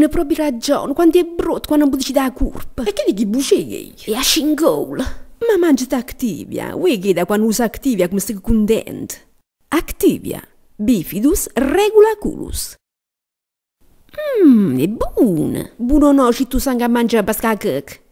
Tine proprio ragione, quando è brutto, quando non dici da curp. E che dici bucei? E a shingol. Ma mangi da Activia, vuoi che da quando usa Activia come stai contento? Activia, bifidus regula culus. Mmm, è buono. Buono no, ci tu sangue a mangiare a basca